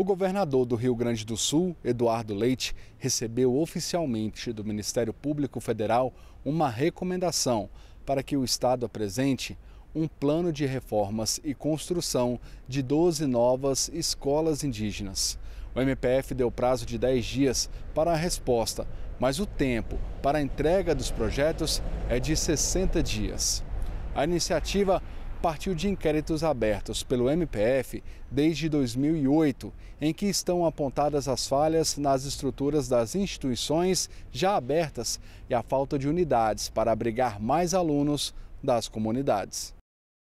O governador do Rio Grande do Sul, Eduardo Leite, recebeu oficialmente do Ministério Público Federal uma recomendação para que o Estado apresente um plano de reformas e construção de 12 novas escolas indígenas. O MPF deu prazo de 10 dias para a resposta, mas o tempo para a entrega dos projetos é de 60 dias. A iniciativa partiu de inquéritos abertos pelo MPF desde 2008, em que estão apontadas as falhas nas estruturas das instituições já abertas e a falta de unidades para abrigar mais alunos das comunidades.